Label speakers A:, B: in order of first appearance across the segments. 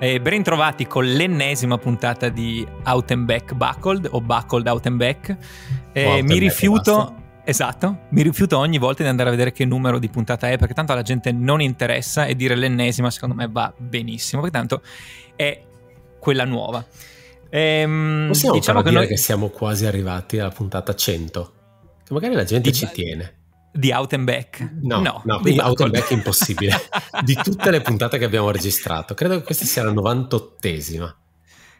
A: Eh, ben trovati con l'ennesima puntata di Out and Back Buckled o Buckled Out and Back. Eh, out mi and rifiuto. Esatto, mi rifiuto ogni volta di andare a vedere che numero di puntata è perché tanto alla gente non interessa e dire l'ennesima secondo me va benissimo perché tanto è quella nuova. Ehm, Possiamo diciamo che dire noi... che
B: siamo quasi arrivati alla puntata 100, che magari la gente di... ci tiene. Di Out and Back? No, no, no di Out and Back è impossibile. di tutte le puntate che abbiamo registrato, credo che questa sia la 98esima.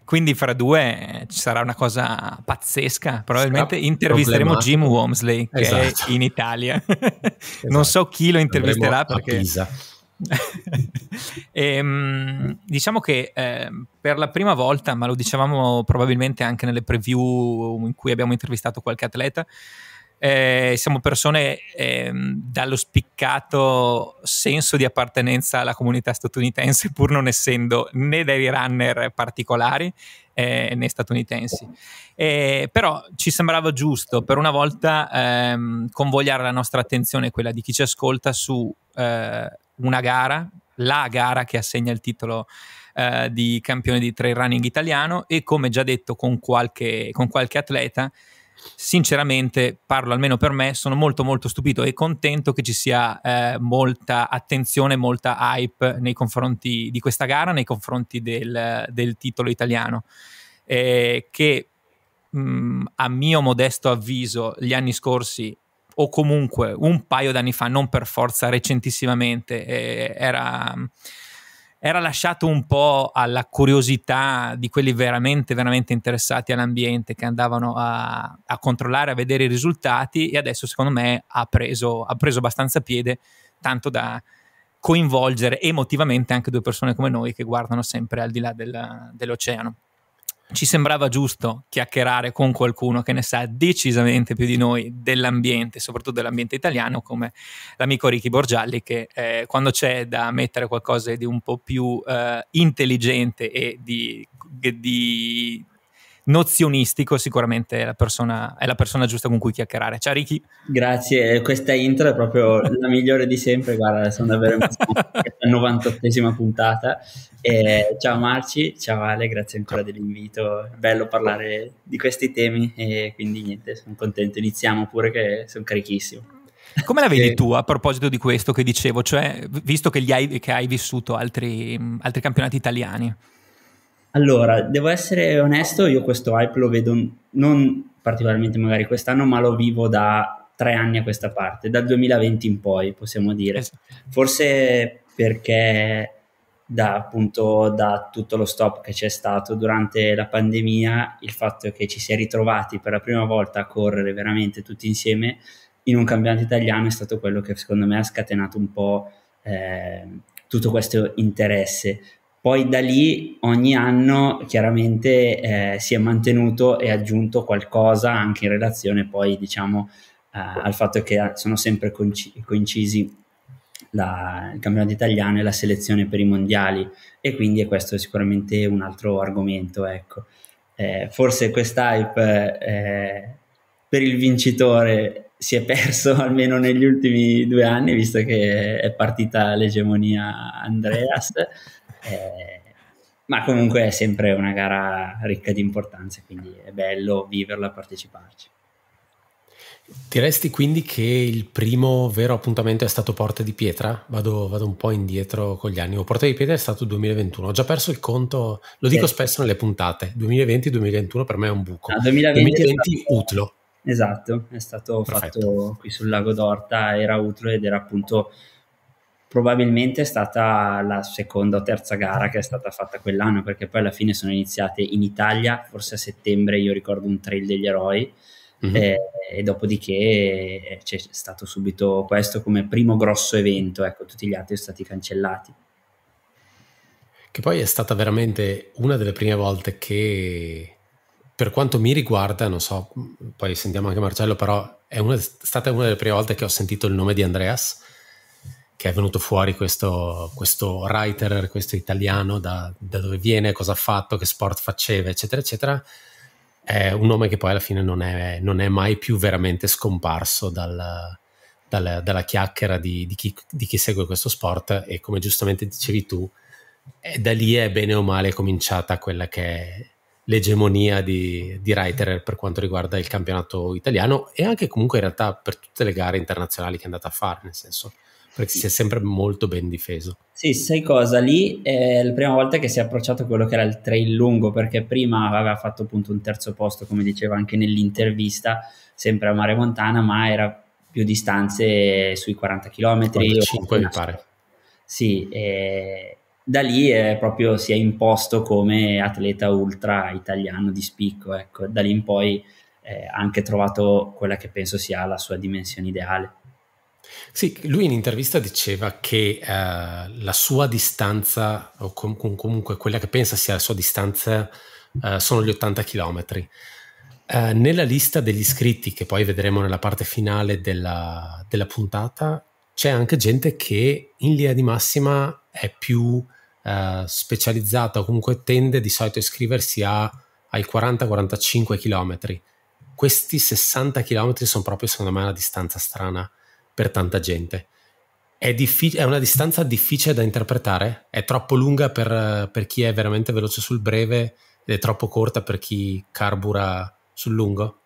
B: Quindi fra due eh, ci sarà una cosa
A: pazzesca. Probabilmente Stra intervisteremo Jim Womsley che esatto. è in Italia. Esatto. non so chi lo intervisterà perché... A Pisa e, ehm, diciamo che eh, per la prima volta, ma lo dicevamo probabilmente anche nelle preview in cui abbiamo intervistato qualche atleta, eh, siamo persone eh, dallo spiccato senso di appartenenza alla comunità statunitense, pur non essendo né dei runner particolari eh, né statunitensi. Eh, però ci sembrava giusto per una volta ehm, convogliare la nostra attenzione, quella di chi ci ascolta, su eh, una gara, la gara che assegna il titolo eh, di campione di trail running italiano e come già detto con qualche, con qualche atleta, sinceramente parlo almeno per me, sono molto molto stupito e contento che ci sia eh, molta attenzione, molta hype nei confronti di questa gara, nei confronti del, del titolo italiano, eh, che mh, mm, a mio modesto avviso gli anni scorsi o comunque un paio d'anni fa, non per forza recentissimamente, eh, era, era lasciato un po' alla curiosità di quelli veramente, veramente interessati all'ambiente che andavano a, a controllare, a vedere i risultati e adesso secondo me ha preso, ha preso abbastanza piede, tanto da coinvolgere emotivamente anche due persone come noi che guardano sempre al di là del, dell'oceano ci sembrava giusto chiacchierare con qualcuno che ne sa decisamente più di noi dell'ambiente, soprattutto dell'ambiente italiano, come l'amico Ricky Borgialli, che eh, quando c'è da mettere qualcosa di un po' più eh, intelligente e di, di nozionistico, sicuramente è la, persona, è la persona, giusta con cui chiacchierare. Ciao Ricky.
C: Grazie, eh, questa intro è proprio la migliore di sempre, guarda, sono davvero emozionato, 98esima puntata. E ciao Marci, ciao Ale, grazie ancora dell'invito, è bello parlare di questi temi e quindi niente, sono contento, iniziamo pure che sono carichissimo.
A: Come la vedi tu a proposito di questo che dicevo, cioè visto che, hai, che hai, vissuto altri, altri campionati italiani?
C: Allora, devo essere onesto, io questo hype lo vedo non particolarmente magari quest'anno, ma lo vivo da tre anni a questa parte, dal 2020 in poi, possiamo dire. Forse perché da, appunto, da tutto lo stop che c'è stato durante la pandemia, il fatto che ci si è ritrovati per la prima volta a correre veramente tutti insieme in un campionato italiano è stato quello che secondo me ha scatenato un po' eh, tutto questo interesse poi da lì ogni anno chiaramente eh, si è mantenuto e aggiunto qualcosa anche in relazione poi diciamo eh, al fatto che eh, sono sempre conci- coincisi la, il campionato italiano e la selezione per i mondiali e quindi questo è sicuramente un altro argomento ecco. Eh, forse quest'hype eh, per il vincitore si è perso almeno negli ultimi due anni visto che è partita l'egemonia Andreas Eh, ma comunque è sempre una gara ricca di importanza, quindi è bello viverla, parteciparci.
B: Diresti quindi che il primo vero appuntamento è stato Porta di Pietra? Vado, vado un po' indietro con gli anni. O oh, Porta di Pietra è stato 2021, ho già perso il conto, lo dico sì. spesso nelle puntate, 2020-2021 per me è un buco. No, 2020, 2020 stato, utlo.
C: Esatto, è stato Perfetto. fatto qui sul lago d'Orta, era utlo ed era appunto probabilmente è stata la seconda o terza gara che è stata fatta quell'anno, perché poi alla fine sono iniziate in Italia, forse a settembre, io ricordo un trail degli eroi, mm-hmm. e, eh, e, dopodiché eh, c'è stato subito questo come primo grosso evento, ecco, tutti gli altri sono stati cancellati.
B: Che poi è stata veramente una delle prime volte che, per quanto mi riguarda, non so, poi sentiamo anche Marcello, però è, una, è stata una delle prime volte che ho sentito il nome di Andreas che è venuto fuori questo, questo writer, questo italiano, da, da, dove viene, cosa ha fatto, che sport faceva, eccetera, eccetera, è un nome che poi alla fine non è, non è mai più veramente scomparso dal, dal, dalla chiacchiera di, di, chi, di, chi, segue questo sport e come giustamente dicevi tu, da lì è bene o male cominciata quella che è l'egemonia di, di Reiterer per quanto riguarda il campionato italiano e anche comunque in realtà per tutte le gare internazionali che è andata a fare, nel senso perché si è sempre molto ben difeso.
C: Sì, sai cosa? Lì è la prima volta che si è approcciato a quello che era il trail lungo, perché prima aveva fatto appunto un terzo posto, come diceva anche nell'intervista, sempre a Mare Montana, ma era più distanze sui 40 km. 5 mi pare. Sì, da lì è proprio si è imposto come atleta ultra italiano di spicco, ecco, da lì in poi eh, ha anche trovato quella che penso sia la sua dimensione ideale.
B: Sì, lui in intervista diceva che eh, la sua distanza, o com- comunque quella che pensa sia la sua distanza, eh, sono gli 80 km. Eh, nella lista degli iscritti, che poi vedremo nella parte finale della, della puntata, c'è anche gente che in linea di massima è più eh, specializzata o comunque tende di solito a iscriversi a, ai 40-45 km. Questi 60 km sono proprio secondo me una distanza strana per tanta gente. È, diffi- è, una distanza difficile da interpretare, è troppo lunga per, per, chi è veramente veloce sul breve ed è troppo corta per chi carbura sul lungo?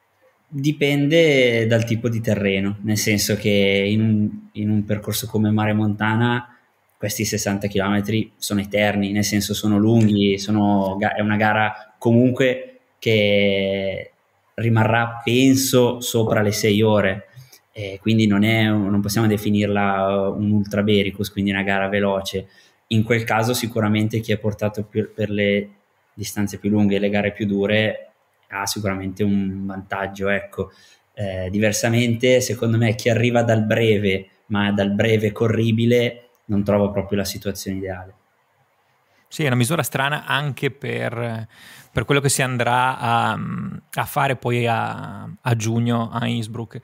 C: Dipende dal tipo di terreno, nel senso che in un, in un percorso come Mare Montana questi 60 km sono eterni, nel senso sono lunghi, sono, è una gara comunque che rimarrà penso sopra le 6 ore eh, quindi non, è, non, possiamo definirla uh, un ultra bericus, quindi una gara veloce. In quel caso sicuramente chi è portato più, per le distanze più lunghe e le gare più dure ha sicuramente un vantaggio. Ecco. Eh, diversamente, secondo me, chi arriva dal breve, ma dal breve corribile, non trova proprio la situazione ideale.
A: Sì, è una misura strana anche per, per quello che si andrà a, a fare poi a, a giugno a Innsbruck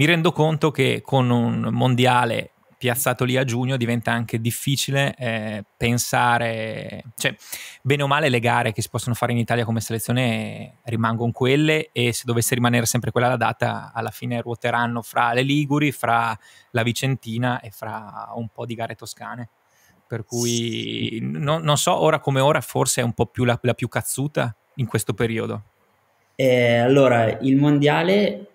A: mi rendo conto che con un mondiale piazzato lì a giugno diventa anche difficile eh, pensare, cioè bene o male le gare che si possono fare in Italia come selezione rimangono quelle e se dovesse rimanere sempre quella la data alla fine ruoteranno fra le Liguri, fra la Vicentina e fra un po' di gare toscane. Per cui no, non so, ora come ora forse è un po' più la, la più cazzuta in questo periodo. Eh, allora,
C: il mondiale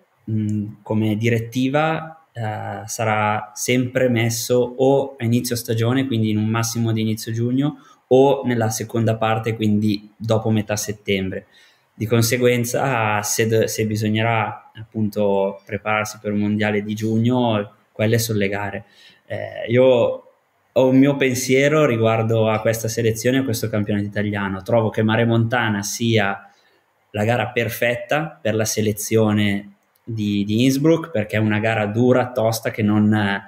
C: come direttiva eh, sarà sempre messo o a inizio stagione, quindi in un massimo di inizio giugno, o nella seconda parte, quindi dopo metà settembre. Di conseguenza, se, se bisognerà appunto prepararsi per un mondiale di giugno, quelle sono le gare. Eh, io ho un mio pensiero riguardo a questa selezione, a questo campionato italiano. Trovo che Mare Montana sia la gara perfetta per la selezione di, di Innsbruck perché è una gara dura, tosta, che non,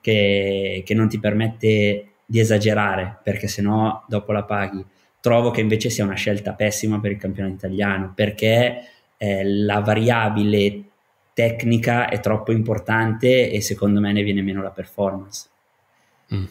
C: che, che non ti permette di esagerare perché sennò dopo la paghi. Trovo che invece sia una scelta pessima per il campionato italiano perché eh, la variabile tecnica è troppo importante e secondo me ne viene meno la
A: performance. Mm.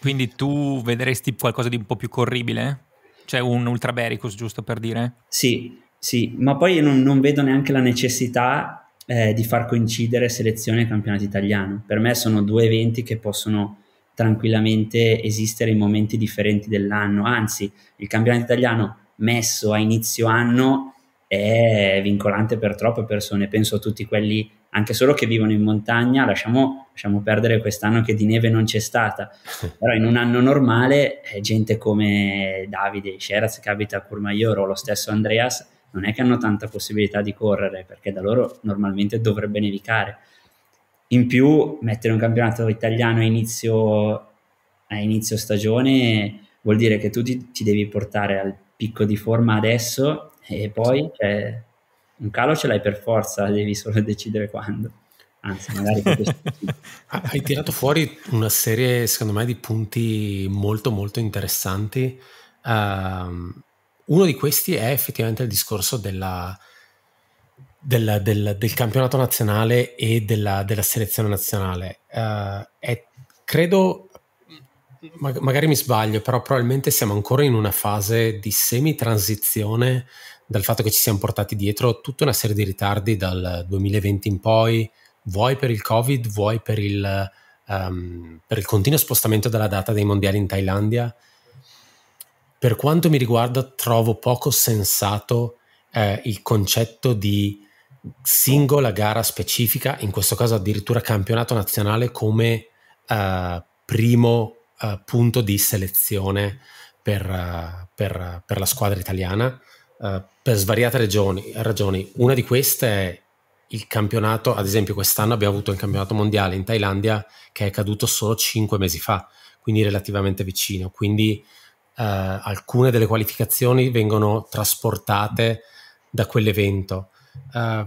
A: Quindi tu vedresti qualcosa di un po' più corribile? Cioè un ultrabericus, giusto per dire?
C: Sì, sì, ma poi non, non vedo neanche la necessità eh, di far coincidere selezione e campionato italiano. Per me sono due eventi che possono tranquillamente esistere in momenti differenti dell'anno. Anzi, il campionato italiano messo a inizio anno è vincolante per troppe persone. Penso a tutti quelli, anche solo che vivono in montagna, lasciamo, lasciamo perdere quest'anno che di neve non c'è stata. Però in un anno normale eh, gente come Davide Sheraz che abita a Curmaioro o lo stesso Andreas non è che hanno tanta possibilità di correre, perché da loro normalmente dovrebbe nevicare. In più, mettere un campionato italiano a inizio, a inizio stagione vuol dire che tu ti, ti, devi portare al picco di forma adesso e poi cioè, un calo ce l'hai per forza, devi solo decidere quando. Anzi, magari
B: hai tirato fuori una serie, secondo me, di punti molto molto interessanti. Uh, uno di questi è effettivamente il discorso della, del, del, del, campionato nazionale e della, della selezione nazionale. Uh, è, credo, mag- magari mi sbaglio, però probabilmente siamo ancora in una fase di semi-transizione dal fatto che ci siamo portati dietro tutta una serie di ritardi dal 2020 in poi, vuoi per il Covid, vuoi per il, um, per il continuo spostamento della data dei mondiali in Thailandia. Per quanto mi riguarda, trovo poco sensato eh, il concetto di singola gara specifica, in questo caso addirittura campionato nazionale, come eh, primo eh, punto di selezione per, per, per la squadra italiana, eh, per svariate regioni, ragioni. Una di queste è il campionato, ad esempio quest'anno abbiamo avuto il campionato mondiale in Thailandia che è caduto solo cinque mesi fa, quindi relativamente vicino. Quindi eh, alcune delle qualificazioni vengono trasportate da quell'evento. Eh,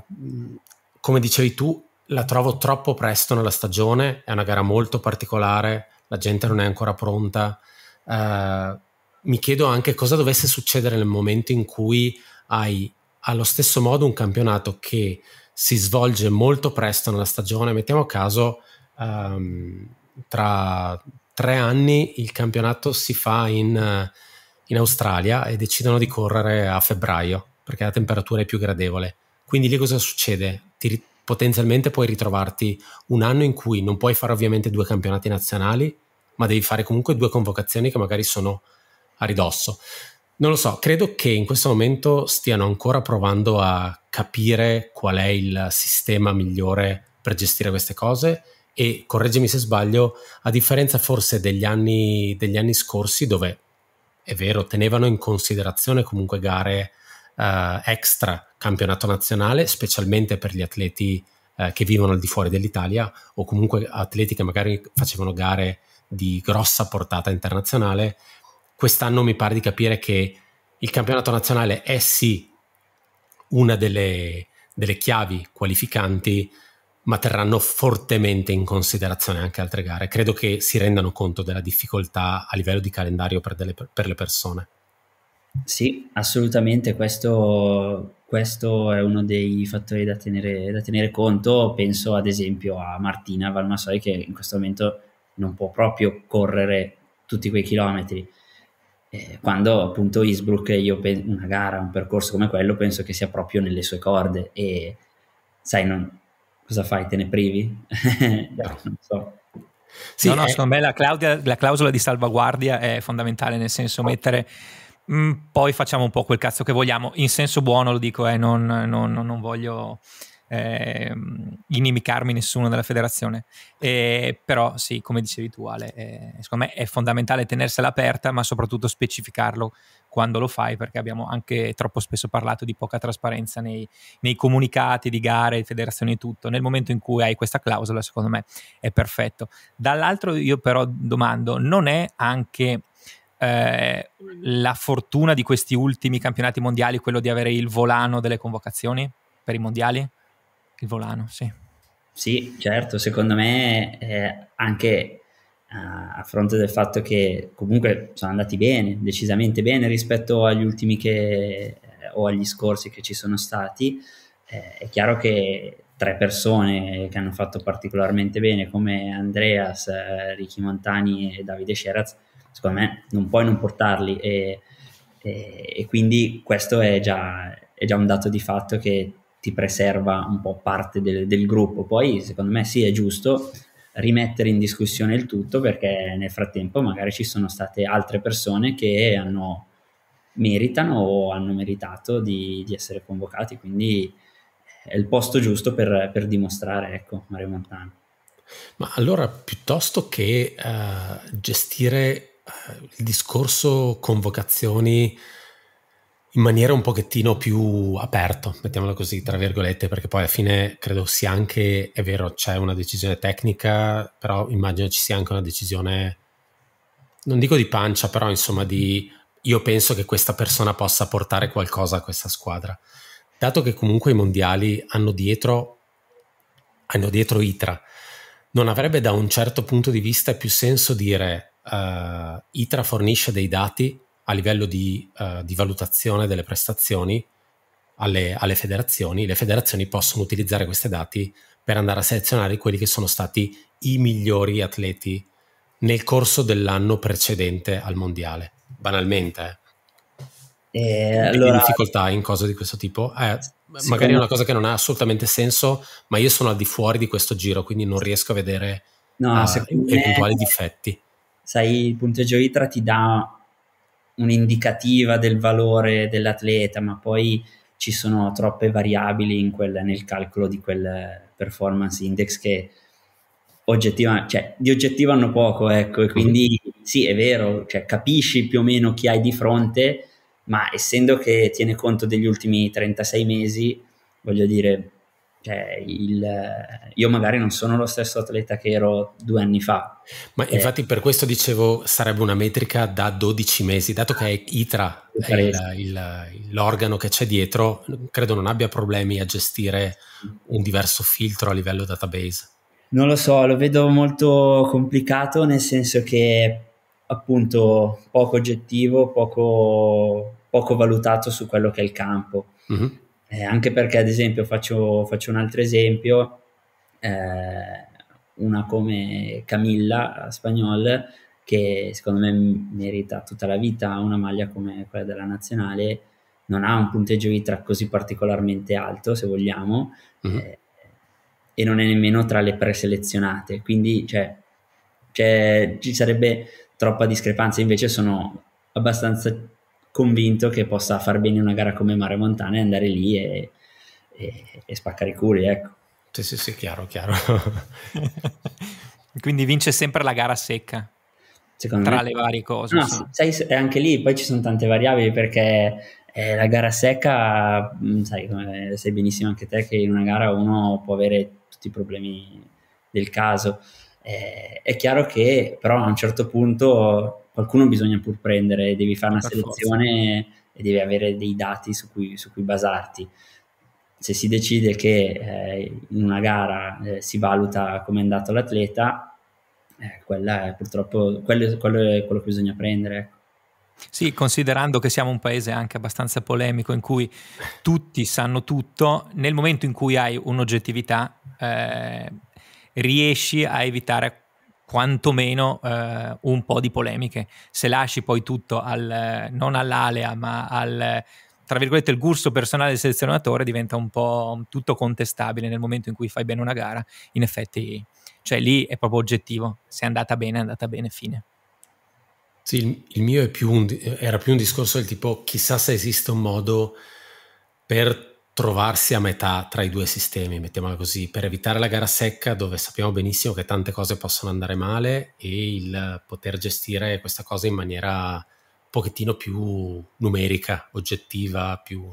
B: come dicevi tu, la trovo troppo presto nella stagione, è una gara molto particolare, la gente non è ancora pronta. Uh, mi chiedo anche cosa dovesse succedere nel momento in cui hai allo stesso modo un campionato che si svolge molto presto nella stagione, mettiamo a caso um, tra tre anni il campionato si fa in, eh, in Australia e decidono di correre a febbraio perché la temperatura è più gradevole. Quindi lì cosa succede? Ti, potenzialmente puoi ritrovarti un anno in cui non puoi fare ovviamente due campionati nazionali, ma devi fare comunque due convocazioni che magari sono a ridosso. Non lo so, credo che in questo momento stiano ancora provando a capire qual è il sistema migliore per gestire queste cose e correggimi se sbaglio, a differenza forse degli anni, degli anni scorsi dove è vero tenevano in considerazione comunque gare eh, extra campionato nazionale, specialmente per gli atleti eh, che vivono al di fuori dell'Italia o comunque atleti che magari facevano gare di grossa portata internazionale, quest'anno mi pare di capire che il campionato nazionale è sì una delle, delle chiavi qualificanti, ma terranno fortemente in considerazione anche altre gare. Credo che si rendano conto della difficoltà a livello di calendario per, delle, per le persone.
C: Sì, assolutamente, questo, questo, è uno dei fattori da tenere, da tenere, conto. Penso ad esempio a Martina Valmasoi che in questo momento non può proprio correre tutti quei chilometri. Eh, quando appunto Innsbruck, io penso, una gara, un percorso come quello, penso che sia proprio nelle sue corde e sai, non, cosa fai? Te ne privi? non so.
B: Sì, no, no, è... Eh, secondo me
A: la, Claudia, la, clausola di salvaguardia è fondamentale, nel senso oh. mettere mh, mm, poi facciamo un po' quel cazzo che vogliamo, in senso buono lo dico, eh, non, non, non, voglio eh, inimicarmi nessuno della federazione, eh, però sì, come dicevi tu Ale, eh, secondo me è fondamentale tenersela aperta, ma soprattutto specificarlo quando lo fai, perché abbiamo anche troppo spesso parlato di poca trasparenza nei, nei comunicati di gare, federazioni e tutto. Nel momento in cui hai questa clausola, secondo me è perfetto. Dall'altro, io però domando, non è anche. Eh, la fortuna di questi ultimi campionati mondiali quello di avere il volano delle convocazioni per i mondiali? Il volano, sì.
C: Sì, certo, secondo me eh, anche a fronte del fatto che comunque sono andati bene, decisamente bene rispetto agli ultimi che, o agli scorsi che ci sono stati, eh, è chiaro che tre persone che hanno fatto particolarmente bene come Andreas, eh, Ricky Montani e Davide Sceraz, secondo me non puoi non portarli e, e, e quindi questo è già, è già, un dato di fatto che ti preserva un po' parte del, del gruppo. Poi secondo me sì è giusto rimettere in discussione il tutto perché nel frattempo magari ci sono state altre persone che hanno, meritano o hanno meritato di, di essere convocati, quindi è il posto giusto per, per dimostrare, ecco, Mario Montano.
B: Ma allora piuttosto che uh, gestire uh, il discorso convocazioni in maniera un pochettino più aperta, mettiamola così, tra virgolette, perché poi alla fine credo sia anche, è vero, c'è una decisione tecnica, però immagino ci sia anche una decisione, non dico di pancia, però insomma di io penso che questa persona possa portare qualcosa a questa squadra. Dato che comunque i mondiali hanno dietro, hanno dietro ITRA, non avrebbe da un certo punto di vista più senso dire uh, ITRA fornisce dei dati a livello di, uh, di valutazione delle prestazioni alle, alle, federazioni, le federazioni possono utilizzare questi dati per andare a selezionare quelli che sono stati i migliori atleti nel corso dell'anno precedente al mondiale, banalmente.
C: Eh. E eh, allora...
B: difficoltà in cose di questo tipo? Eh, Secondo... Magari è una cosa che non ha assolutamente senso, ma io sono al di fuori di questo giro, quindi non riesco a vedere no, uh, eventuali me... difetti. Sai, il punteggio ITRA ti dà
C: un'indicativa del valore dell'atleta, ma poi ci sono troppe variabili quel, nel calcolo di quel performance index che oggettiva, cioè, di oggettivo hanno poco, ecco, e quindi sì, è vero, cioè, capisci più o meno chi hai di fronte, ma essendo che tiene conto degli ultimi 36 mesi, voglio dire, cioè il, io magari non sono lo stesso atleta che ero due anni
B: fa. Ma eh, infatti per questo dicevo sarebbe una metrica da 12 mesi, dato che è ITRA è il, il, l'organo che c'è dietro, credo non abbia problemi a gestire un diverso filtro a livello database.
C: Non lo so, lo vedo molto complicato nel senso che appunto poco oggettivo, poco, poco valutato su quello che è il campo. Mm-hmm. Eh, anche perché, ad esempio, faccio, faccio un altro esempio, eh, una come Camilla Spagnol, che secondo me merita tutta la vita una maglia come quella della nazionale, non ha un punteggio ITRA così particolarmente alto, se vogliamo, mm-hmm. eh, e non è nemmeno tra le preselezionate, quindi cioè, cioè, ci sarebbe troppa discrepanza, invece sono abbastanza convinto che possa far bene una gara come Mare Montana e andare lì e, e, e spaccare i culi, ecco. Sì, sì, sì, chiaro, chiaro.
A: Quindi vince sempre la gara secca. Secondo tra me. le varie cose. No, sì.
C: sai, anche lì poi ci sono tante variabili perché eh, la gara secca, mm, sai, come, sai benissimo anche te che in una gara uno può avere tutti i problemi del caso. Eh, è chiaro che però a un certo punto qualcuno bisogna pur prendere, devi fare una selezione e devi avere dei dati su cui, su cui basarti. Se si decide che eh, in una gara eh, si valuta come è andato l'atleta, eh, quella è purtroppo quello, quello, è quello che bisogna prendere. Ecco.
A: Sì, considerando che siamo un paese anche abbastanza polemico in cui tutti sanno tutto, nel momento in cui hai un'oggettività eh, riesci a evitare quantomeno eh, un po' di polemiche. Se lasci poi tutto al, non all'alea, ma al tra virgolette il gusto personale del selezionatore diventa un po' tutto contestabile nel momento in cui fai bene una gara, in effetti, cioè lì è proprio oggettivo, se è andata bene è andata bene, fine.
B: Sì, il mio più un, era più un discorso del tipo chissà se esiste un modo per trovarsi a metà tra i due sistemi, mettiamola così, per evitare la gara secca dove sappiamo benissimo che tante cose possono andare male e il poter gestire questa cosa in maniera un pochettino più numerica, oggettiva, più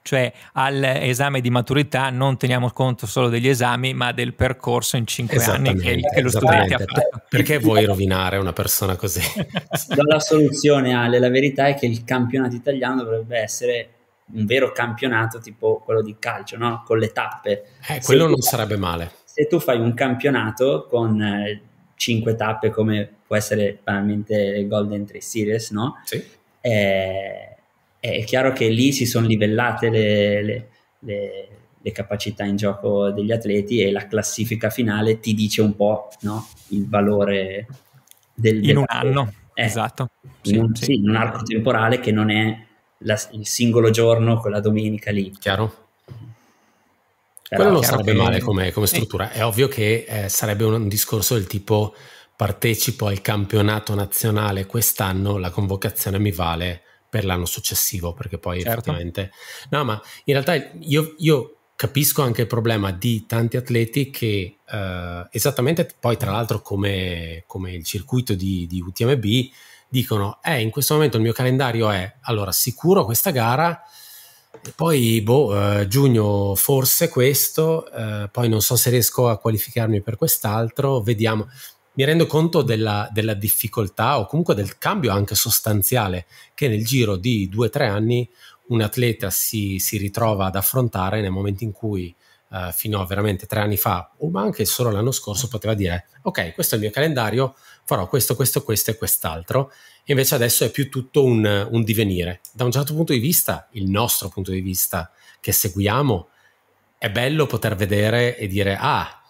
B: cioè all'esame di
A: maturità non teniamo conto solo degli esami ma del percorso in cinque anni che, che lo studente ha fatto
B: perché vuoi rovinare una persona così?
C: do la soluzione Ale la verità è che il campionato italiano dovrebbe essere un vero campionato tipo quello di calcio, no? con le tappe. Eh, quello non tu, sarebbe male. Se tu fai un campionato con eh, tappe come può essere veramente Golden 3 Series, no? Sì. Eh, è chiaro che lì si sono livellate le, le, le, le, capacità in gioco degli atleti e la classifica finale ti dice un po' no? il valore del... del in un anno, eh, esatto. In un, sì, sì. in un arco temporale che non è la, il singolo giorno, quella domenica lì. Chiaro.
B: Però Quello non sarebbe che... male come, come struttura. È ovvio che eh, sarebbe un, un, discorso del tipo partecipo al campionato nazionale quest'anno, la convocazione mi vale per l'anno successivo, perché poi certo. effettivamente... No, ma in realtà io, io capisco anche il problema di tanti atleti che eh, esattamente poi tra l'altro come, come il circuito di, di, UTMB dicono, eh, in questo momento il mio calendario è, allora, sicuro questa gara, poi, boh, eh, giugno forse questo, eh, poi non so se riesco a qualificarmi per quest'altro, vediamo. Mi rendo conto della, della difficoltà o comunque del cambio anche sostanziale che nel giro di due o tre anni un atleta si, si, ritrova ad affrontare nel momento in cui eh, fino a veramente tre anni fa, o ma anche solo l'anno scorso, poteva dire, ok, questo è il mio calendario, farò questo, questo, questo e quest'altro. Invece adesso è più tutto un, un divenire. Da un certo punto di vista, il nostro punto di vista che seguiamo, è bello poter vedere e dire, ah,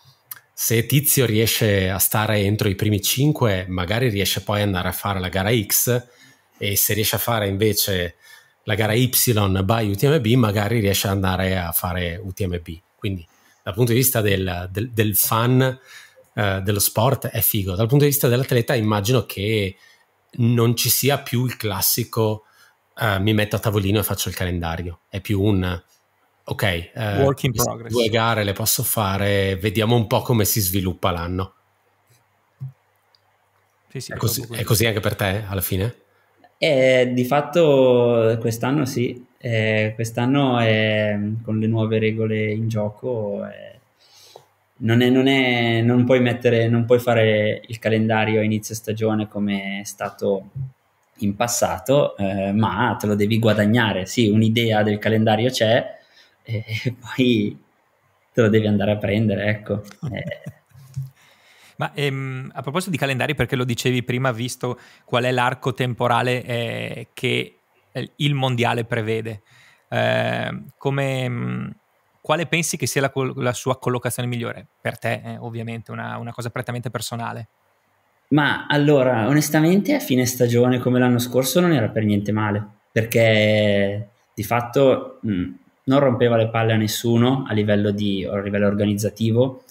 B: se Tizio riesce a stare entro i primi 5, magari riesce poi ad andare a fare la gara X e se riesce a fare invece la gara Y by UTMB, magari riesce ad andare a fare UTMB. Quindi dal punto di vista del, del, del fan eh, dello sport è figo. Dal punto di vista dell'atleta immagino che non ci sia più il classico eh, mi metto a tavolino e faccio il calendario, è più un ok, eh, Work in progress. due gare le posso fare, vediamo un po' come si sviluppa l'anno.
C: Sì, sì, è, così, è, così,
B: anche per te alla fine?
C: Eh, di fatto quest'anno sì, eh, quest'anno è, con le nuove regole in gioco è non, è, non, è, non, puoi mettere, non puoi fare il calendario a inizio stagione come è stato in passato, eh, ma te lo devi guadagnare. Sì, un'idea del calendario c'è e poi te lo devi andare a prendere, ecco.
B: Eh.
A: Ma ehm, a proposito di calendari, perché lo dicevi prima, visto qual è l'arco temporale eh, che eh, il mondiale prevede, eh, come mm, quale pensi che sia la, la sua collocazione migliore? Per te, eh, ovviamente, una, una cosa prettamente personale.
C: Ma allora, onestamente, a fine stagione come l'anno scorso non era per niente male, perché di fatto mh, non rompeva le palle a nessuno a livello, di, a livello organizzativo,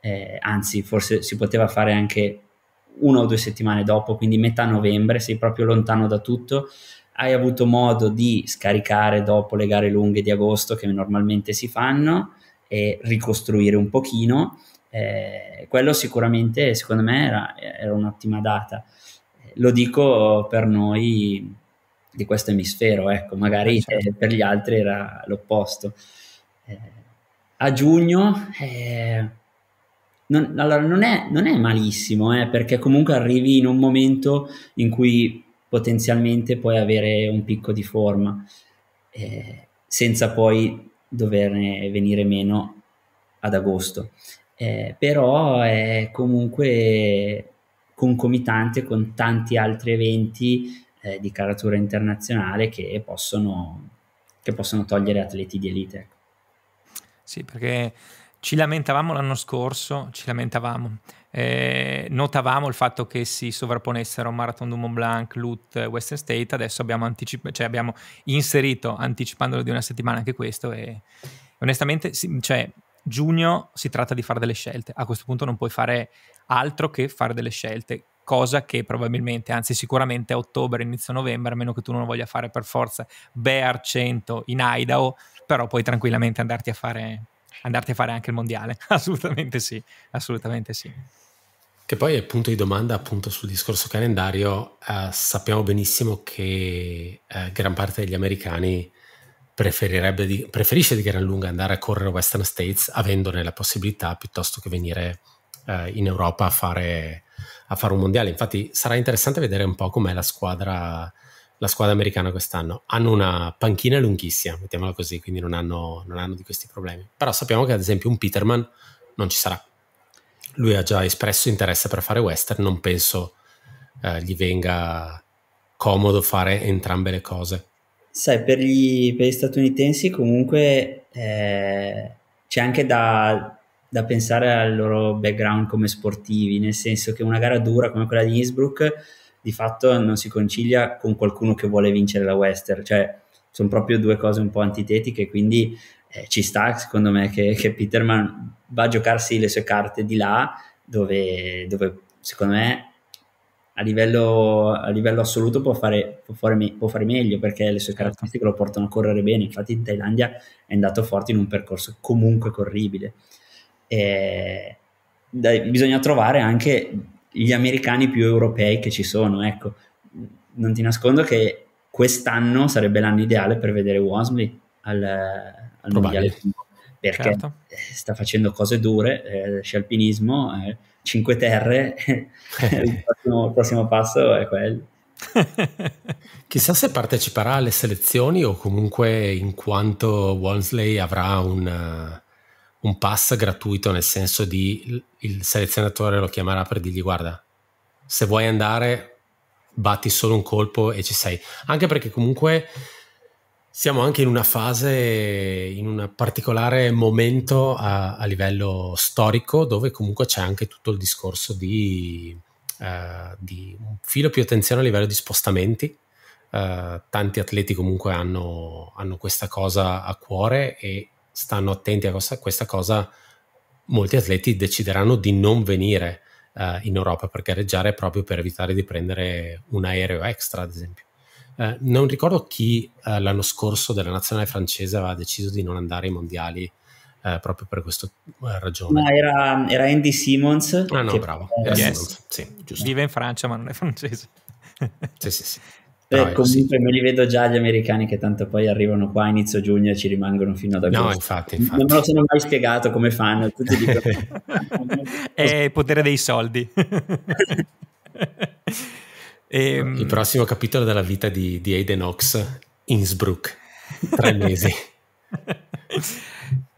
C: eh, anzi forse si poteva fare anche una o due settimane dopo, quindi metà novembre, sei proprio lontano da tutto hai avuto modo di scaricare dopo le gare lunghe di agosto che normalmente si fanno e ricostruire un pochino. Eh, quello sicuramente, secondo me, era, era, un'ottima data. Lo dico per noi di questo emisfero, ecco, magari eh, certo. eh, per gli altri era l'opposto. Eh, a giugno, eh, non, allora non è, non è malissimo, eh, perché comunque arrivi in un momento in cui potenzialmente puoi avere un picco di forma eh, senza poi doverne venire meno ad agosto. Eh, però è comunque concomitante con tanti altri eventi eh, di caratura internazionale che possono, che possono togliere atleti di elite. Ecco. Sì,
A: perché ci lamentavamo l'anno scorso, ci lamentavamo, eh, notavamo il fatto che si sovrapponessero Marathon du Mont Blanc, Loot, eh, Western State, adesso abbiamo, anticip- cioè abbiamo inserito, anticipandolo di una settimana anche questo e onestamente sì, cioè, giugno si tratta di fare delle scelte, a questo punto non puoi fare altro che fare delle scelte, cosa che probabilmente, anzi sicuramente a ottobre, inizio novembre, a meno che tu non lo voglia fare per forza Bear 100 in Idaho, però puoi tranquillamente andarti a fare andarti a fare anche il mondiale. assolutamente sì, assolutamente sì.
B: Che poi è punto di domanda appunto sul discorso calendario. Eh, sappiamo benissimo che eh, gran parte degli americani di, preferisce di gran lunga andare a correre Western States avendone la possibilità piuttosto che venire eh, in Europa a fare, a fare, un mondiale. Infatti sarà interessante vedere un po' com'è la squadra la squadra americana quest'anno. Hanno una panchina lunghissima, mettiamola così, quindi non hanno, non hanno di questi problemi. Però sappiamo che ad esempio un Peterman non ci sarà. Lui ha già espresso interesse per fare western, non penso eh, gli venga comodo fare entrambe le cose.
C: Sai, per gli, per gli statunitensi comunque eh, c'è anche da, da pensare al loro background come sportivi, nel senso che una gara dura come quella di Innsbruck di fatto non si concilia con qualcuno che vuole vincere la Western, cioè sono proprio due cose un po' antitetiche, quindi eh, ci sta secondo me che, che, Peterman va a giocarsi le sue carte di là, dove, dove secondo me a livello, a livello, assoluto può fare, può, fare me, può fare, meglio perché le sue certo. caratteristiche lo portano a correre bene. Infatti, in Thailandia è andato forte in un percorso comunque corribile. E, dai, bisogna trovare anche gli americani più europei che ci sono. Ecco, non ti nascondo che quest'anno sarebbe l'anno ideale per vedere Wosley al, al Mondiale perché certo. sta facendo cose dure, eh, scialpinismo, eh, cinque terre, il, prossimo, prossimo passo è quello.
B: Chissà se parteciperà alle selezioni o comunque in quanto Wonsley avrà un, un pass gratuito, nel senso di il selezionatore lo chiamerà per dirgli guarda, se vuoi andare batti solo un colpo e ci sei. Anche perché comunque siamo anche in una fase, in un particolare momento a, a livello storico dove comunque c'è anche tutto il discorso di, uh, di un filo più attenzione a livello di spostamenti. Uh, tanti atleti comunque hanno, hanno questa cosa a cuore e stanno attenti a questa cosa, molti atleti decideranno di non venire uh, in Europa per gareggiare proprio per evitare di prendere un aereo extra, ad esempio. Uh, non ricordo chi uh, l'anno scorso della nazionale francese aveva deciso di non andare ai mondiali eh, proprio per questa ragione.
C: Ma era, era, Andy Simmons. Ah no, bravo. Era yes. Simmons,
A: sì, Vive in Francia ma non è francese.
B: sì, sì, sì. Beh, comunque sì. me li vedo
C: già gli americani che tanto poi arrivano qua a inizio giugno e ci rimangono fino ad agosto. No, infatti, infatti. Non me lo sono mai
B: spiegato come fanno. Tutti dicono... È il potere dei soldi. e, ehm, il prossimo capitolo della vita di, di Aiden Ox, Innsbruck, tre mesi.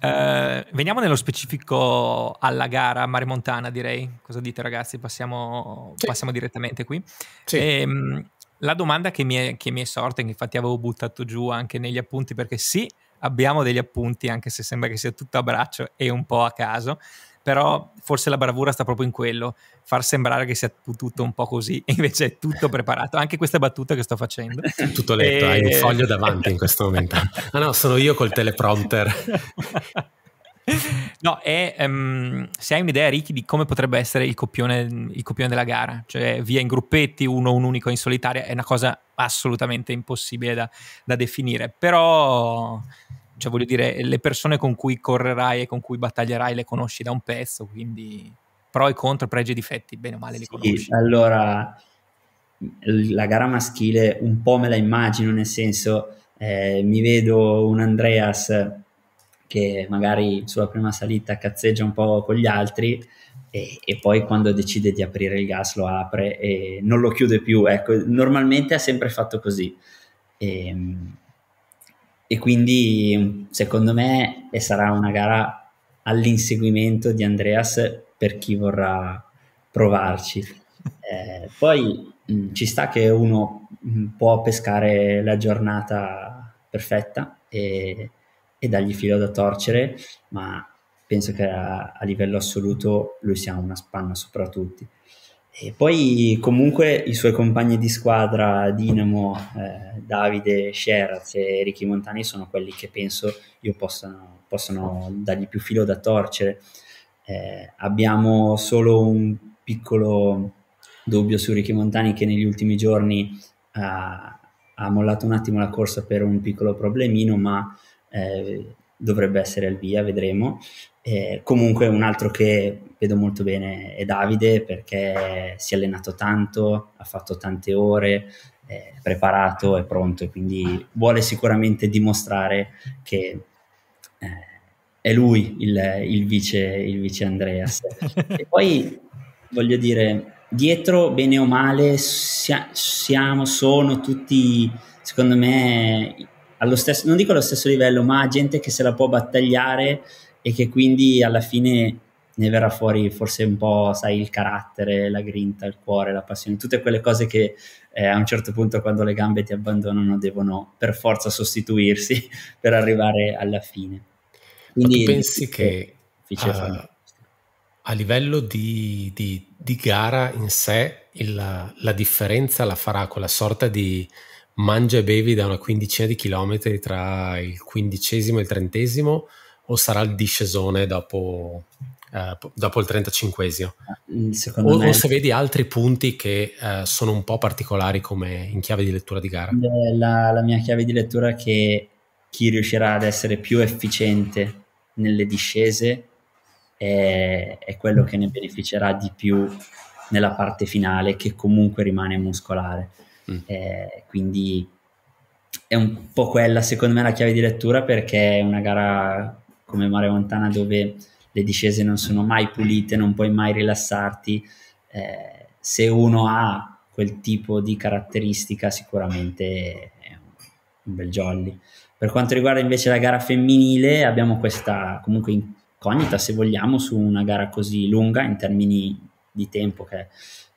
A: Uh, veniamo nello specifico alla gara Mare Montana, direi. Cosa dite, ragazzi? Passiamo, sì. passiamo direttamente qui. Sì. E, ehm, la domanda che mi, è, che mi è sorta, che infatti avevo buttato giù anche negli appunti, perché sì, abbiamo degli appunti, anche se sembra che sia tutto a braccio e un po' a caso, però forse la bravura sta proprio in quello, far sembrare che sia tutto un po' così, e invece è tutto preparato, anche questa battuta che sto facendo. Tutto letto, e... hai un foglio davanti
B: in questo momento. Ah no, sono io col teleprompter.
A: no, è um, se hai un'idea, Ricky, di come potrebbe essere il copione, il copione della gara, cioè via in gruppetti, uno un unico in solitaria, è una cosa assolutamente impossibile da, da definire, però cioè, voglio dire, le persone con cui correrai e con cui battaglierai le conosci da un pezzo, quindi pro e contro, pregi e difetti, bene o male li sì, conosci.
C: Allora, la gara maschile un po' me la immagino, nel senso eh, mi vedo un Andreas che magari sulla prima salita cazzeggia un po' con gli altri e, e, poi quando decide di aprire il gas lo apre e non lo chiude più. Ecco, normalmente ha sempre fatto così. E, ehm, e quindi secondo me sarà una gara all'inseguimento di Andreas per chi vorrà provarci. Eh, poi mh, mm, ci sta che uno mh, mm, può pescare la giornata perfetta e e dargli filo da torcere, ma penso che a, a livello assoluto lui sia una spanna sopra tutti. E poi comunque i suoi compagni di squadra, Dinamo, eh, Davide, Sceraz e Ricky Montani sono quelli che penso io possano, possano dargli più filo da torcere. Eh, abbiamo solo un piccolo dubbio su Ricky Montani che negli ultimi giorni eh, ha mollato un attimo la corsa per un piccolo problemino, ma eh, dovrebbe essere al via, vedremo. Eh, comunque un altro che vedo molto bene è Davide perché si è allenato tanto, ha fatto tante ore, è preparato, è pronto e quindi vuole sicuramente dimostrare che eh, è lui il, il, vice, il vice Andreas. e poi voglio dire, dietro bene o male siamo, sono tutti, secondo me, allo stesso, non dico allo stesso livello, ma a gente che se la può battagliare e che quindi alla fine ne verrà fuori forse un po', sai, il carattere, la grinta, il cuore, la passione, tutte quelle cose che eh, a un certo punto quando le gambe ti abbandonano devono per forza sostituirsi per arrivare alla fine. Quindi pensi che
B: a, ah, a, livello di, di, di, gara in sé il, la differenza la farà quella sorta di mangia e bevi da una quindicina di chilometri tra il quindicesimo e il trentesimo o sarà il discesone dopo, eh, dopo il trentacinquesimo?
C: Mm, o, me... o, se
B: vedi altri punti che eh, sono un po' particolari come in chiave di lettura di gara?
C: Eh, la, la mia chiave di lettura è che chi riuscirà ad essere più efficiente nelle discese è, è quello che ne beneficerà di più nella parte finale che comunque rimane muscolare Mm. Eh, quindi è un po' quella, secondo me, la chiave di lettura perché è una gara come Mare Montana dove le discese non sono mai pulite, non puoi mai rilassarti. Eh, se uno ha quel tipo di caratteristica, sicuramente è un bel jolly. Per quanto riguarda invece la gara femminile, abbiamo questa comunque incognita, se vogliamo, su una gara così lunga in termini di tempo che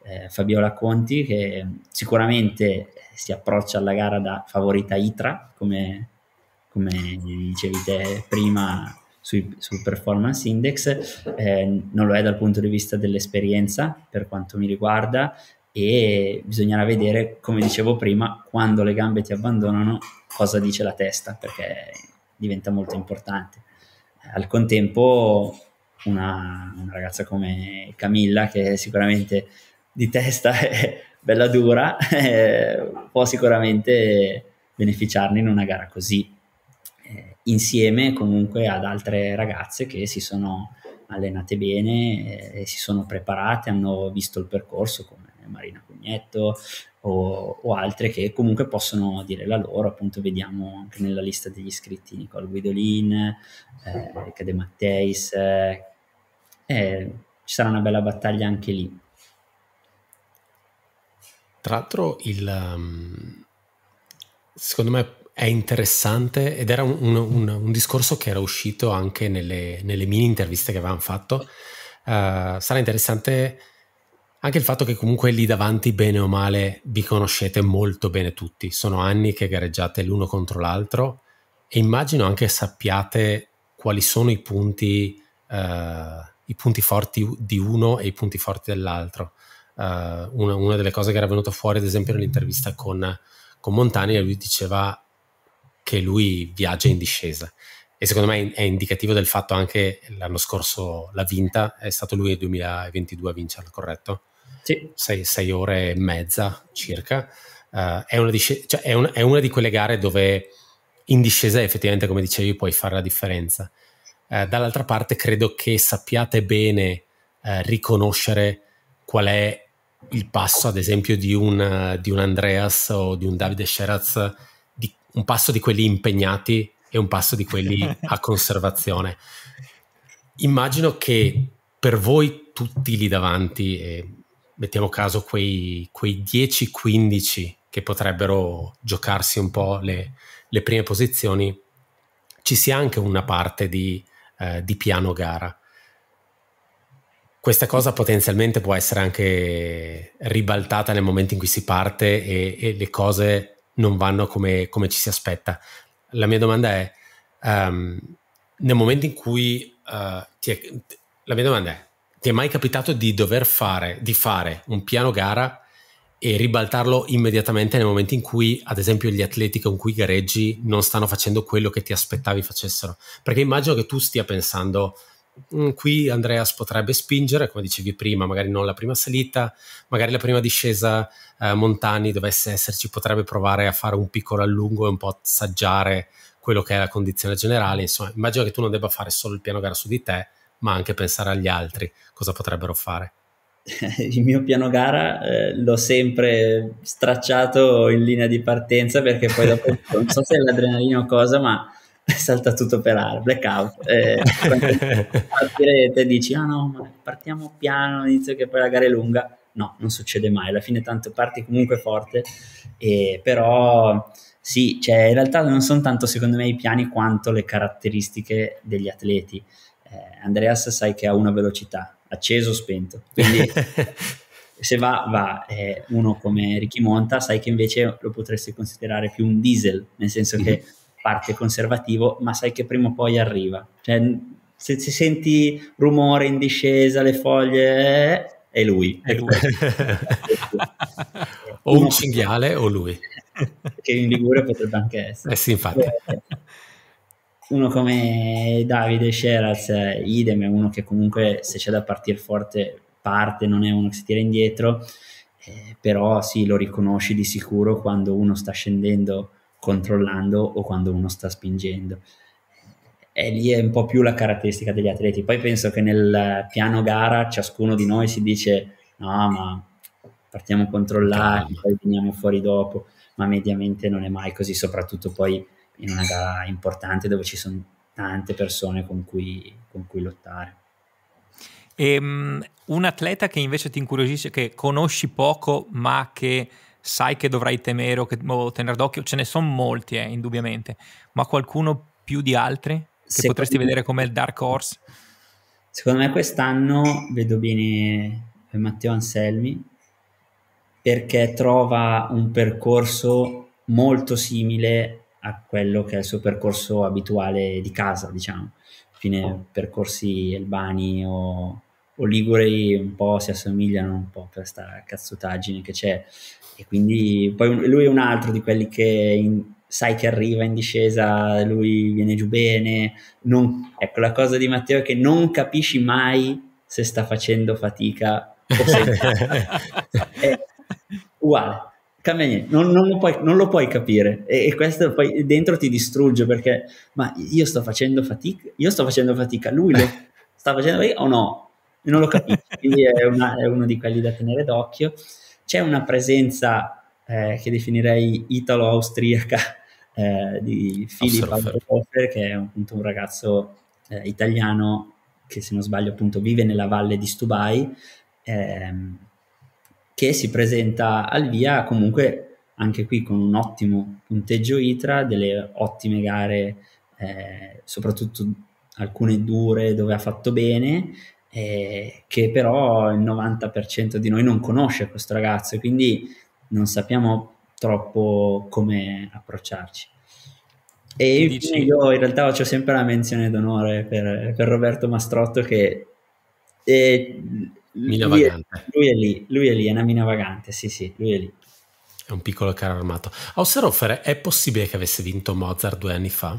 C: eh, Fabiola Conti che sicuramente si approccia alla gara da favorita ITRA, come, come dicevi te prima sui, sul performance index, eh, non lo è dal punto di vista dell'esperienza per quanto mi riguarda e bisognerà vedere, come dicevo prima, quando le gambe ti abbandonano cosa dice la testa perché diventa molto importante. Al contempo una, una ragazza come Camilla che sicuramente di testa è bella dura, eh, può sicuramente beneficiarne in una gara così, eh, insieme comunque ad altre ragazze che si sono allenate bene, eh, si sono preparate, hanno visto il percorso come Marina Cugnetto o, o, altre che comunque possono dire la loro, appunto vediamo anche nella lista degli iscritti Nicole Guidolin, Ricca eh, De Matteis, eh, ci sarà una bella battaglia anche lì.
B: Tra l'altro, il, ehm, secondo me è interessante ed era un, un, un, discorso che era uscito anche nelle, nelle mini interviste che avevamo fatto. Uh, sarà interessante anche il fatto che comunque lì davanti, bene o male, vi conoscete molto bene tutti. Sono anni che gareggiate l'uno contro l'altro e immagino anche sappiate quali sono i punti, uh, i punti forti di uno e i punti forti dell'altro. Eh, una, una, delle cose che era venuta fuori, ad esempio, nell'intervista con, con Montani, lui diceva che lui viaggia in discesa. E secondo me è indicativo del fatto anche l'anno scorso l'ha vinta, è stato lui nel 2022 a vincerla, corretto? Sì. Sei, sei ore e mezza circa. Uh, è, una disce- cioè è, un, è, una di quelle gare dove in discesa effettivamente, come dicevi, puoi fare la differenza. Uh, dall'altra parte credo che sappiate bene uh, riconoscere qual è il passo, ad esempio, di un, di un Andreas o di un Davide Scheraz, di, un passo di quelli impegnati e un passo di quelli a conservazione. Immagino che per voi tutti lì davanti, e mettiamo caso quei, quei 10-15 che potrebbero giocarsi un po' le, le, prime posizioni, ci sia anche una parte di, eh, di piano gara questa cosa potenzialmente può essere anche ribaltata nel momento in cui si parte e, e le cose non vanno come, come, ci si aspetta. La mia domanda è, um, nel momento in cui uh, ti è, la mia domanda è, ti è mai capitato di dover fare, di fare un piano gara e ribaltarlo immediatamente nel momento in cui, ad esempio, gli atleti con cui gareggi non stanno facendo quello che ti aspettavi facessero? Perché immagino che tu stia pensando Mm, qui Andreas potrebbe spingere, come dicevi prima, magari non la prima salita, magari la prima discesa eh, Montani dovesse esserci, potrebbe provare a fare un piccolo allungo e un po' assaggiare quello che è la condizione generale. Insomma, immagino che tu non debba fare solo il piano gara su di te, ma anche pensare agli altri, cosa potrebbero fare.
C: Il mio piano gara eh, l'ho sempre stracciato in linea di partenza perché poi dopo non so se è l'adrenalina o cosa, ma salta tutto per aria, blackout. Eh, partirete, dici, ah no, ma partiamo piano, inizio che poi la gara è lunga. No, non succede mai, alla fine tanto parti comunque forte, eh, però sì, cioè, in realtà non sono tanto secondo me i piani quanto le caratteristiche degli atleti. Eh, Andreas sai che ha una velocità, acceso o spento, quindi... se va, va. Eh, uno come Ricky Monta, sai che invece lo potresti considerare più un diesel, nel senso che mm-hmm parte conservativo, ma sai che prima o poi arriva. Cioè, se, se senti rumore in discesa, le foglie, è lui. È lui.
B: o un cinghiale
C: o lui. che in Liguria potrebbe anche essere. Eh sì, infatti. Eh, uno come Davide Sheraz, idem, è uno che comunque se c'è da partire forte parte, non è uno che si tira indietro, eh, però sì, lo riconosci di sicuro quando uno sta scendendo controllando o quando uno sta spingendo. E lì è un po' più la caratteristica degli atleti. Poi penso che nel piano gara ciascuno di noi si dice no, ma partiamo controllati, poi veniamo fuori dopo, ma mediamente non è mai così, soprattutto poi in una gara importante dove ci sono tante persone con cui, con cui
A: lottare. E, um, un atleta che invece ti incuriosisce, che conosci poco, ma che sai che dovrai temere o, che, o tenere d'occhio? Ce ne sono molti, eh, indubbiamente, ma qualcuno più di altri che secondo potresti me, vedere come il Dark Horse?
C: Secondo me quest'anno vedo bene eh, Matteo Anselmi perché trova un percorso molto simile a quello che è il suo percorso abituale di casa, diciamo, fine oh. percorsi elbani o o liguri un po' si assomigliano un po' per questa cazzutaggine che c'è e quindi poi lui è un altro di quelli che in, sai che arriva in discesa, lui viene giù bene, non, ecco la cosa di Matteo è che non capisci mai se sta facendo fatica o se è uguale, cambia niente, non, non, lo, puoi, non lo, puoi, capire e, e, questo poi dentro ti distrugge perché ma io sto facendo fatica, io sto facendo fatica, lui lo sta facendo fatica o no? Io non lo capisco, quindi è, una, è, uno di quelli da tenere d'occhio. C'è una presenza eh, che definirei italo-austriaca eh, di Filippo Altrofer, che è appunto un ragazzo eh, italiano che se non sbaglio appunto vive nella valle di Stubai, ehm, che si presenta al via comunque anche qui con un ottimo punteggio ITRA, delle ottime gare, eh, soprattutto alcune dure dove ha fatto bene eh, che però il 90% di noi non conosce questo ragazzo e quindi non sappiamo troppo come approcciarci. E dici... io in realtà faccio sempre la menzione d'onore per, per Roberto Mastrotto che eh, è, lui, lui, è lì, lui, è lì, è una mina vagante,
B: sì sì, lui è lì. È un piccolo caro armato. A Osserofere è possibile che avesse vinto Mozart due anni fa?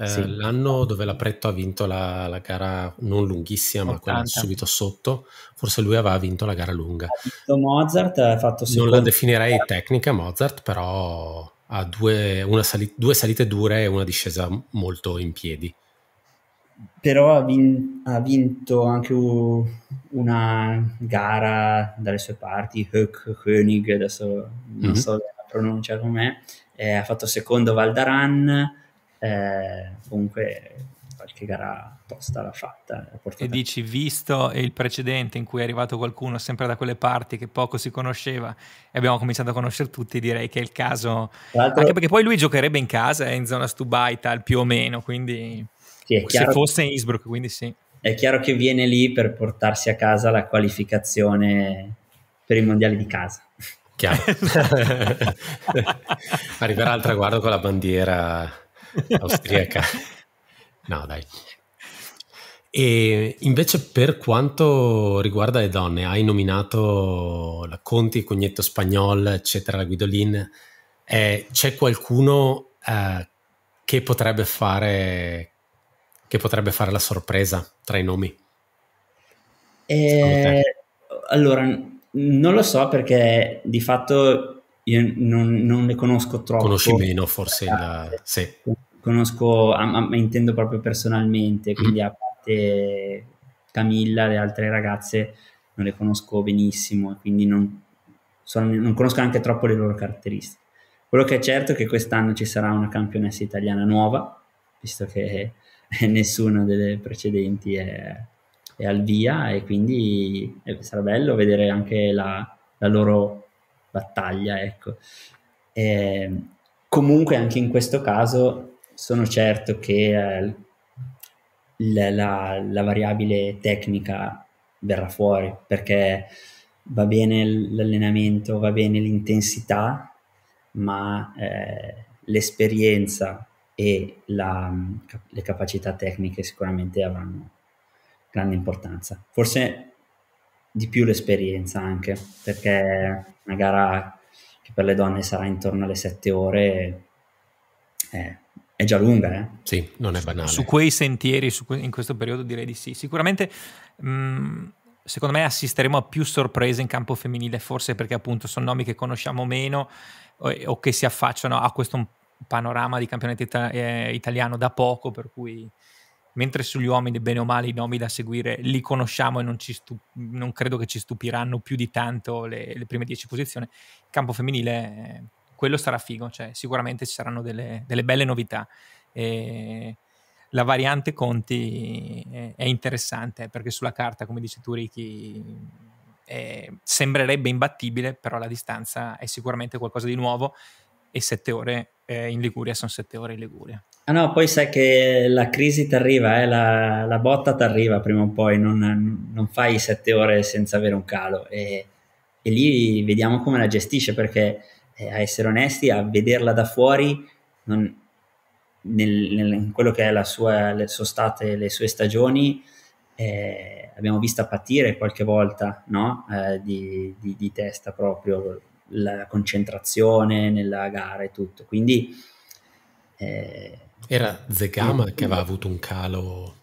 B: eh, sì. l'anno dove la Pretto ha vinto la, la gara non lunghissima, 80. ma quella subito sotto, forse lui aveva vinto la gara lunga. Ha vinto Mozart, ha fatto secondo. Non la definirei tecnica Mozart, però ha due, sali- due salite dure e una discesa molto in piedi
C: però ha, vin- ha, vinto anche u- una gara dalle sue parti, Höck König, adesso non mm-hmm. so la pronuncia com'è, eh, ha fatto secondo Valdaran, eh, comunque qualche gara tosta l'ha fatta.
A: e dici, visto il precedente in cui è arrivato qualcuno sempre da quelle parti che poco si conosceva e abbiamo cominciato a conoscere tutti, direi che è il caso. Anche perché poi lui giocherebbe in casa, in zona Stubaital più o meno, quindi
C: sì, se fosse
A: in Innsbruck, quindi sì.
C: È chiaro che viene lì per portarsi a casa la qualificazione per i mondiali di
B: casa. Chiaro. Arriverà al traguardo con la bandiera austriaca. No, dai. E invece per quanto riguarda le donne, hai nominato la Conti, il Cognetto Spagnol, eccetera, la Guidolin, eh, c'è qualcuno eh, che, potrebbe fare, che potrebbe fare la sorpresa tra i nomi?
C: Eh, allora, non lo so perché di fatto io non, non le conosco troppo. Conosci meno forse la... Sì. Conosco, ma, a, intendo proprio personalmente, quindi mm. a parte Camilla, le altre ragazze non le conosco benissimo, quindi non, sono, non conosco anche troppo le loro caratteristiche. Quello che è certo è che quest'anno ci sarà una campionessa italiana nuova, visto che nessuna delle precedenti è, è al via e quindi eh, sarà bello vedere anche la, la loro battaglia, ecco. E, ehm, comunque anche in questo caso sono certo che eh, la, la, la, variabile tecnica verrà fuori perché va bene l'allenamento, va bene l'intensità, ma eh, l'esperienza e la, le capacità tecniche sicuramente avranno grande importanza. Forse di più l'esperienza anche, perché una gara che per le donne sarà intorno alle sette ore
B: eh, è già lunga. Eh? Sì, non è banale. Su quei
A: sentieri, su que- in questo periodo direi di sì. Sicuramente... Mh, mm, secondo me assisteremo a più sorprese in campo femminile, forse perché appunto sono nomi che conosciamo meno o, o che si affacciano a questo panorama di campionato ita- eh, italiano da poco, per cui mentre sugli uomini bene o male i nomi da seguire li conosciamo e non, stu- non credo che ci stupiranno più di tanto le, le prime dieci posizioni, il campo femminile quello sarà figo, cioè sicuramente ci saranno delle, delle belle novità. E la variante Conti è, è interessante perché sulla carta, come dice tu Ricky, eh, sembrerebbe imbattibile, però la distanza è sicuramente qualcosa di nuovo e 7 ore eh, in Liguria sono 7
B: ore in Liguria.
C: Ah no, poi sai che la crisi ti arriva, eh, la, la, botta ti arriva prima o poi, non, non, fai sette ore senza avere un calo e, e lì vediamo come la gestisce perché eh, a essere onesti, a vederla da fuori, non, nel, nel, in quello che è la sua, le sue state, le sue stagioni, eh, abbiamo visto patire qualche volta no? Eh, di, di, di testa proprio la concentrazione nella gara e tutto. Quindi...
B: Eh, era Zegama mm. che aveva avuto un calo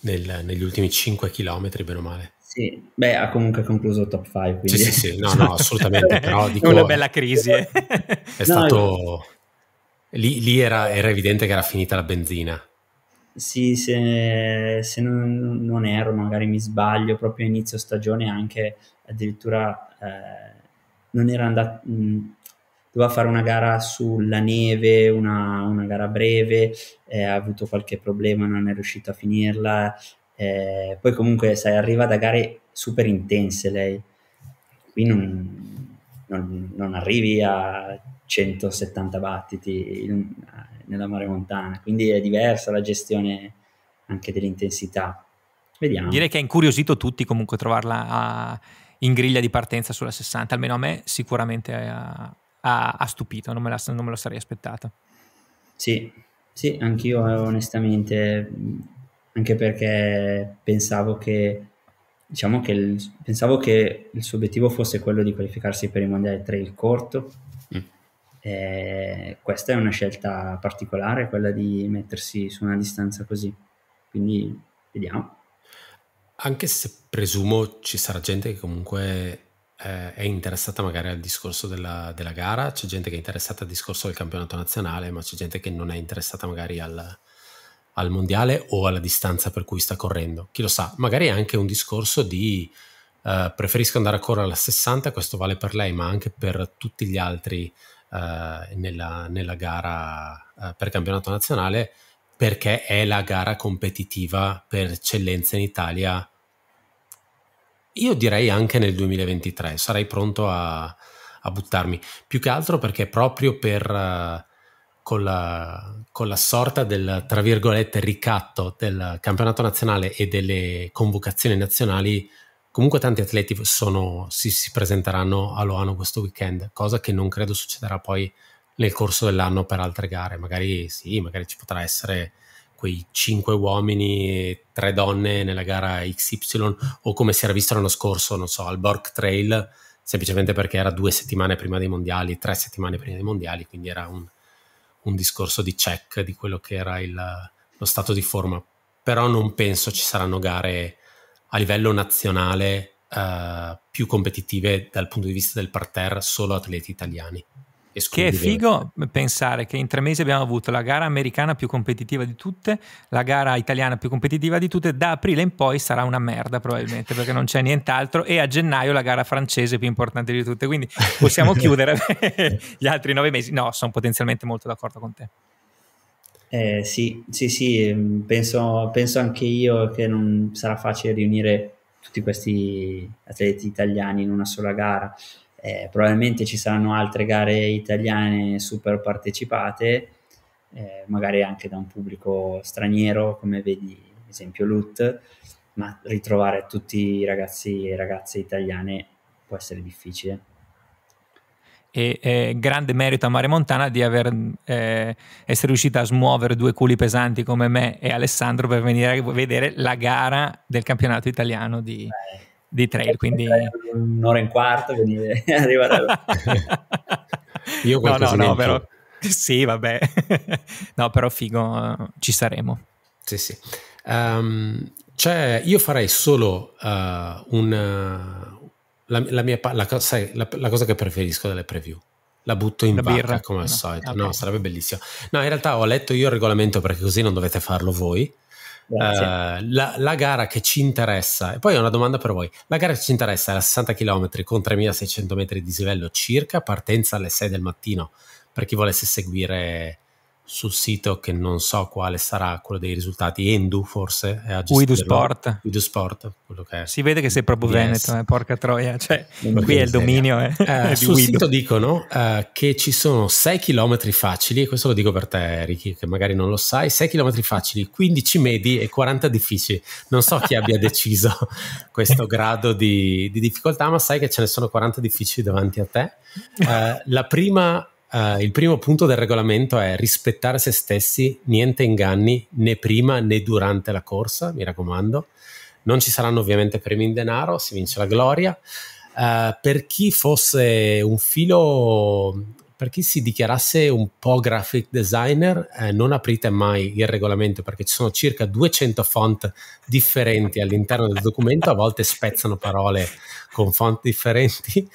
B: nel, negli ultimi 5 km, bene o male. Sì, beh, ha comunque concluso il top 5. Quindi... Sì, sì, sì, no, no, assolutamente. però dico, una bella
A: crisi. Eh.
B: È no, Lì, lì era, era, evidente che era finita la benzina.
C: Sì, se, se non, non, ero, magari mi sbaglio, proprio a inizio stagione anche addirittura eh, non era andato... Mh, mm, doveva fare una gara sulla neve, una, una gara breve, eh, ha avuto qualche problema, non è riuscito a finirla. Eh, poi comunque, sai, arriva da gare super intense lei, qui non, non, non arrivi a 170 battiti in, nella mare montana, quindi è diversa la gestione anche dell'intensità.
A: Vediamo. Direi che ha incuriosito tutti comunque trovarla a, ah, in griglia di partenza sulla 60, almeno a me sicuramente ha, ha, ha stupito, non me, la, non me lo sarei aspettato.
C: Sì, sì, anch'io eh, onestamente, anche perché pensavo che, diciamo che il, pensavo che il suo obiettivo fosse quello di qualificarsi per il mondiale trail corto. Eh, questa è una scelta particolare, quella di mettersi su una distanza così. Quindi vediamo.
B: Anche se presumo ci sarà gente che comunque eh, è interessata magari al discorso della, della, gara, c'è gente che è interessata al discorso del campionato nazionale, ma c'è gente che non è interessata magari al, al mondiale o alla distanza per cui sta correndo. Chi lo sa, magari è anche un discorso di eh, preferisco andare a correre alla 60, questo vale per lei, ma anche per tutti gli altri eh, nella, nella, gara eh, per campionato nazionale perché è la gara competitiva per eccellenza in Italia io direi anche nel 2023, sarei pronto a, a buttarmi, più che altro perché proprio per, uh, con, la, con, la, sorta del, tra virgolette, ricatto del campionato nazionale e delle convocazioni nazionali, comunque tanti atleti sono, si, si, presenteranno a Loano questo weekend, cosa che non credo succederà poi nel corso dell'anno per altre gare, magari sì, magari ci potrà essere quei 5 uomini e 3 donne nella gara XY o come si era visto l'anno scorso, non so, al Bork Trail, semplicemente perché era due settimane prima dei mondiali, tre settimane prima dei mondiali, quindi era un, un discorso di check di quello che era il, lo stato di forma. Però non penso ci saranno gare a livello nazionale eh, più competitive dal punto di vista del parterre solo atleti italiani che è figo pensare che in tre mesi abbiamo avuto
A: la gara americana più competitiva di tutte, la gara italiana più competitiva di tutte, da aprile in poi sarà una merda probabilmente perché non c'è nient'altro e a gennaio la gara francese più importante di tutte, quindi possiamo chiudere gli altri nove mesi. No, sono potenzialmente molto d'accordo con te.
C: Eh, sì, sì, sì, ehm, penso, penso anche io che non sarà facile riunire tutti questi atleti italiani in una sola gara. Eh, probabilmente ci saranno altre gare italiane super partecipate, eh, magari anche da un pubblico straniero, come vedi ad esempio LUT, ma ritrovare tutti i ragazzi e ragazze italiane può essere difficile.
A: E eh, grande merito a Mare Montana di aver, eh, essere riuscita a smuovere due culi pesanti come me e Alessandro per venire a vedere la gara del campionato italiano di... Beh di trail, quindi... Un'ora e un
C: quarto per arrivare alla...
A: Io no, no, no, però... Sì, vabbè.
B: no, però figo, ci saremo. Sì, sì. Um, cioè, io farei solo uh, un... La, la, mia... La, sai, la, la cosa che preferisco delle preview la butto in la birra come al no, solito. Okay. No, sarebbe bellissimo. No, in realtà ho letto io il regolamento perché così non dovete farlo voi. Ehm, la, la, gara che ci interessa, e poi ho una domanda per voi, la gara che ci interessa è a 60 km con 3600 metri di dislivello circa, partenza alle 6 del mattino, per chi volesse seguire sul sito che non so quale sarà, quello dei risultati, Endu forse? È a Uidu Sport. Uidu Sport, quello che è. Si vede che sei proprio yes. Veneto,
A: eh, porca troia, cioè qui è il dominio. Eh, eh, sul Uido. sito
B: dicono eh, che ci sono 6 km facili, e questo lo dico per te Ricky, che magari non lo sai, 6 km facili, 15 medi e 40 difficili. Non so chi abbia deciso questo grado di, di, difficoltà, ma sai che ce ne sono 40 difficili davanti a te. Eh, la prima Uh, il primo punto del regolamento è rispettare se stessi, niente inganni né prima né durante la corsa, mi raccomando. Non ci saranno ovviamente premi in denaro, si vince la gloria. Uh, per chi fosse un filo, per chi si dichiarasse un po' graphic designer, eh, non aprite mai il regolamento perché ci sono circa 200 font differenti all'interno del documento, a volte spezzano parole con font differenti,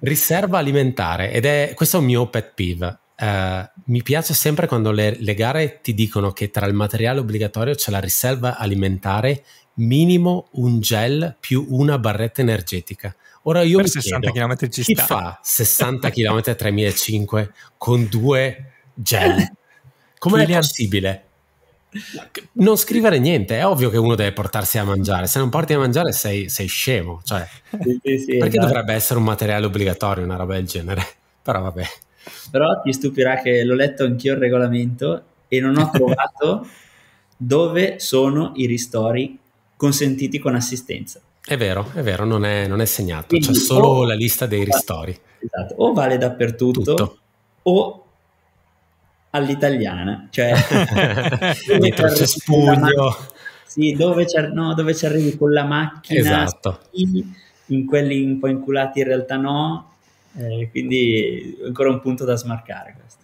B: riserva alimentare, ed è questo è un mio pet peeve. Uh, mi piace sempre quando le, le, gare ti dicono che tra il materiale obbligatorio c'è la riserva alimentare minimo un gel più una barretta energetica. Ora io per mi 60 chiedo, km ci chi sta. fa 60 km a 3005 con due gel? Come è possibile? Non scrivere niente, è ovvio che uno deve portarsi a mangiare, se non porti a mangiare sei, sei scemo, cioè,
C: sì, sì, perché no? Esatto. dovrebbe
B: essere un materiale obbligatorio, una roba del genere, però vabbè.
C: Però ti stupirà che l'ho letto anch'io il regolamento e non ho trovato dove sono i ristori consentiti con assistenza.
B: È vero, è vero, non è, non è segnato, Quindi, c'è solo la lista dei ristori. Esatto, o vale dappertutto Tutto.
C: o all'italiana, cioè dentro il cespuglio. Sì, dove ci, no, dove ci arrivi con la macchina, esatto. in quelli un po' inculati in realtà no, eh, quindi ancora un punto da smarcare questo.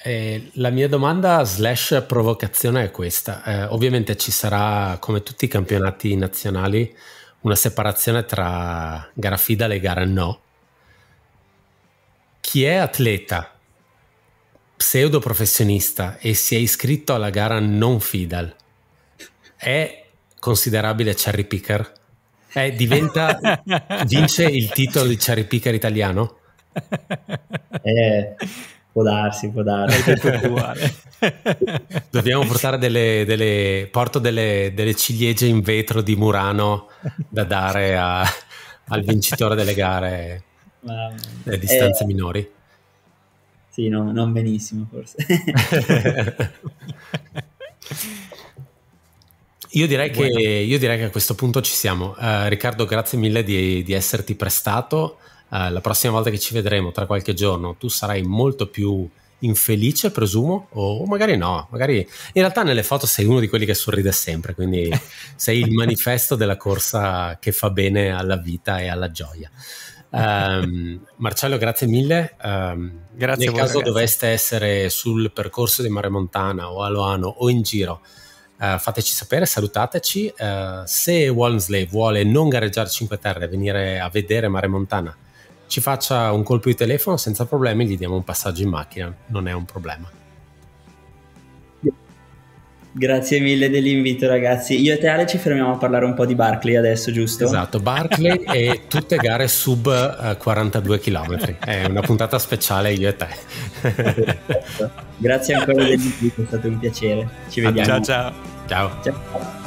B: Eh, la mia domanda slash provocazione è questa. Eh, ovviamente ci sarà, come tutti i campionati nazionali, una separazione tra gara fidale e gara no. Chi è atleta pseudo professionista e si è iscritto alla gara non Fidal, è considerabile cherry picker? Eh, diventa, vince il titolo di cherry picker italiano?
C: Eh, può darsi, può darsi.
B: Dobbiamo portare delle, delle porto delle, delle, ciliegie in vetro di Murano da dare a, al vincitore delle gare
C: a distanze eh, minori. Sì, no, non benissimo forse.
B: Io direi, che, io direi, che, a questo punto ci siamo. Uh, Riccardo, grazie mille di, di esserti prestato. Uh, la prossima volta che ci vedremo, tra qualche giorno, tu sarai molto più infelice, presumo, o magari no. Magari... In realtà nelle foto sei uno di quelli che sorride sempre, quindi sei il manifesto della corsa che fa bene alla vita e alla gioia. Um, Marcello, grazie mille. Um, grazie nel voi, caso ragazzi. doveste essere sul percorso di Mare Montana o a Loano o in giro, uh, fateci sapere, salutateci. Uh, se Wallensley vuole non gareggiare 5 Terre e venire a vedere Mare Montana, ci faccia un colpo di telefono senza problemi, gli diamo un passaggio in macchina, non è un problema.
C: Grazie mille dell'invito, ragazzi. Io e te, Ale, ci fermiamo a parlare un po' di Barclay adesso, giusto?
B: Esatto, Barclay e tutte gare sub uh, 42 km. È una puntata speciale io e te. Grazie
C: ancora dell'invito, è stato un piacere.
B: Ci vediamo. Ciao, ciao. Ciao. ciao.